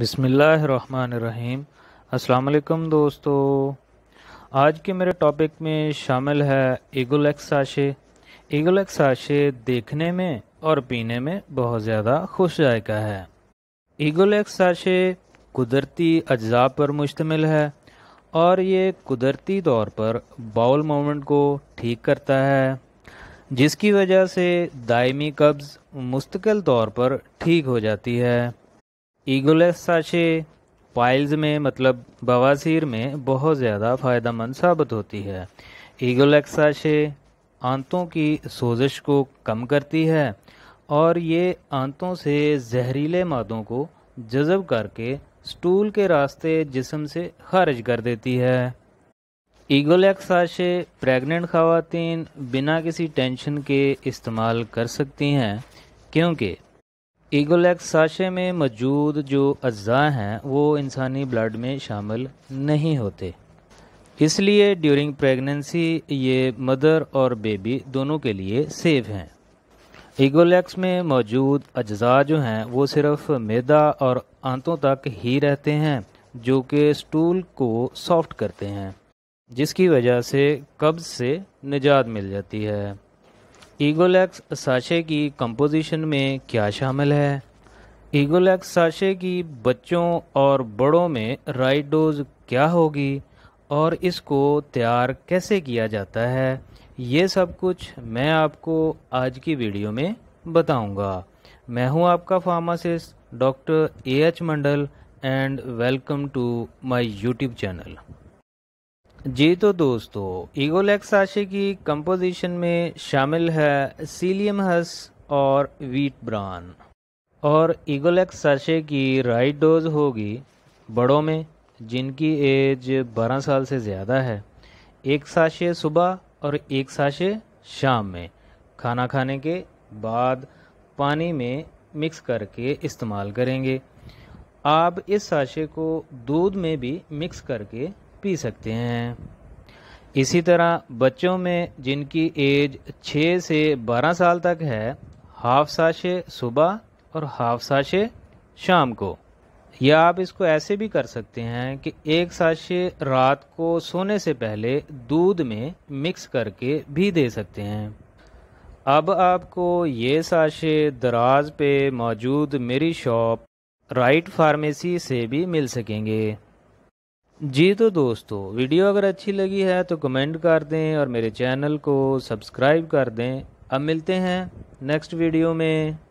बिसमीम् अल्लाम दोस्तों आज के मेरे टॉपिक में शामिल है ईगल एक्स आशे ईगल आशे देखने में और पीने में बहुत ज़्यादा खुश जायका है ईगल एक्स कुदरती अज्जा पर मुश्तमिल है और ये कुदरती तौर पर बाउल मोमेंट को ठीक करता है जिसकी वजह से दायमी कब्ज़ मुस्तकिल तौर पर ठीक हो जाती है ईगोलेस साशे पाइल्स में मतलब बवासीर में बहुत ज़्यादा फ़ायदा साबित होती है ईगोलेक्स साशे आंतों की सोजिश को कम करती है और ये आंतों से जहरीले मादों को जज़ब करके स्टूल के रास्ते जिसम से खारिज कर देती है ईगोलैक्स साशे प्रेग्नेंट खातन बिना किसी टेंशन के इस्तेमाल कर सकती हैं क्योंकि ईगल एग साशे में मौजूद जो अज्जा हैं वो इंसानी ब्लड में शामिल नहीं होते इसलिए ड्यूरिंग प्रेगनेंसी ये मदर और बेबी दोनों के लिए सेफ हैं ईगोलैक्स में मौजूद अज्जा जो हैं वो सिर्फ मैदा और आंतों तक ही रहते हैं जो कि स्टूल को सॉफ्ट करते हैं जिसकी वजह से कब्ज से निजात मिल जाती है ईगोलैक्स साशे की कंपोजिशन में क्या शामिल है ईगोलैक्स साशे की बच्चों और बड़ों में राइट डोज क्या होगी और इसको तैयार कैसे किया जाता है ये सब कुछ मैं आपको आज की वीडियो में बताऊंगा मैं हूं आपका pharmacist doctor A H Mandal and welcome to my YouTube channel जी तो दोस्तों ईगोलेक्स आशे की कंपोजिशन में शामिल है सीलियम हस और वीट ब्रान और ईगोलेक्स आशे की राइट डोज होगी बड़ों में जिनकी एज 12 साल से ज़्यादा है एक साशे सुबह और एक साशे शाम में खाना खाने के बाद पानी में मिक्स करके इस्तेमाल करेंगे आप इस साशे को दूध में भी मिक्स करके पी सकते हैं इसी तरह बच्चों में जिनकी एज 6 से 12 साल तक है हाफ साशे सुबह और हाफ साशे शाम को या आप इसको ऐसे भी कर सकते हैं कि एक साशे रात को सोने से पहले दूध में मिक्स करके भी दे सकते हैं अब आपको ये साशे दराज पे मौजूद मेरी शॉप राइट फार्मेसी से भी मिल सकेंगे जी तो दोस्तों वीडियो अगर अच्छी लगी है तो कमेंट कर दें और मेरे चैनल को सब्सक्राइब कर दें अब मिलते हैं नेक्स्ट वीडियो में